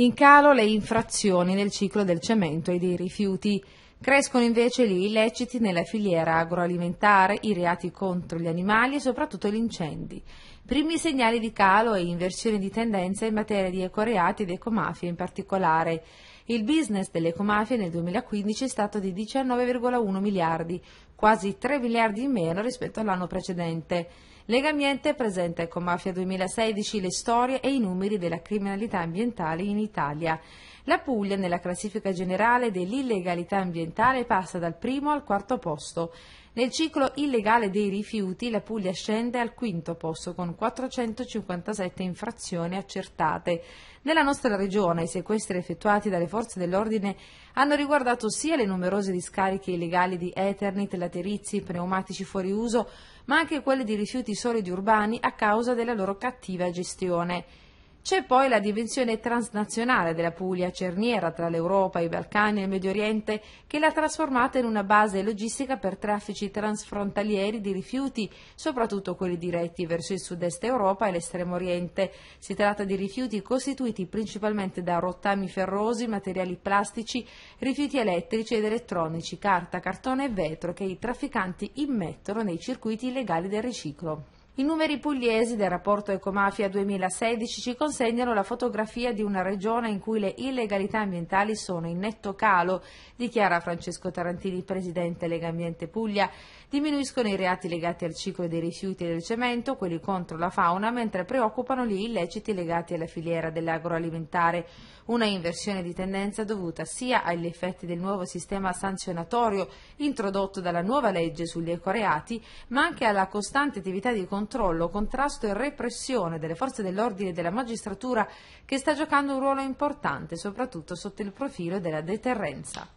In calo le infrazioni nel ciclo del cemento e dei rifiuti. Crescono invece gli illeciti nella filiera agroalimentare, i reati contro gli animali e soprattutto gli incendi. Primi segnali di calo e inversione di tendenza in materia di ecoreati ed ecomafie in particolare. Il business delle ecomafie nel 2015 è stato di 19,1 miliardi, quasi 3 miliardi in meno rispetto all'anno precedente. Legambiente presenta Ecomafia 2016 le storie e i numeri della criminalità ambientale in Italia. La Puglia nella classifica generale dell'illegalità ambientale ambientale passa dal primo al quarto posto. Nel ciclo illegale dei rifiuti la Puglia scende al quinto posto con 457 infrazioni accertate. Nella nostra regione i sequestri effettuati dalle forze dell'ordine hanno riguardato sia le numerose discariche illegali di Eternit, laterizi, pneumatici fuori uso, ma anche quelle di rifiuti solidi urbani a causa della loro cattiva gestione. C'è poi la dimensione transnazionale della Puglia, cerniera tra l'Europa, i Balcani e il Medio Oriente, che l'ha trasformata in una base logistica per traffici transfrontalieri di rifiuti, soprattutto quelli diretti verso il sud-est Europa e l'estremo oriente. Si tratta di rifiuti costituiti principalmente da rottami ferrosi, materiali plastici, rifiuti elettrici ed elettronici, carta, cartone e vetro che i trafficanti immettono nei circuiti illegali del riciclo. I numeri pugliesi del rapporto Ecomafia 2016 ci consegnano la fotografia di una regione in cui le illegalità ambientali sono in netto calo, dichiara Francesco Tarantini, presidente Lega Ambiente Puglia. Diminuiscono i reati legati al ciclo dei rifiuti e del cemento, quelli contro la fauna, mentre preoccupano gli illeciti legati alla filiera dell'agroalimentare. Una inversione di tendenza dovuta sia agli effetti del nuovo sistema sanzionatorio introdotto dalla nuova legge sugli ecoreati, ma anche alla costante attività di controllo controllo, contrasto e repressione delle forze dell'ordine e della magistratura che sta giocando un ruolo importante soprattutto sotto il profilo della deterrenza.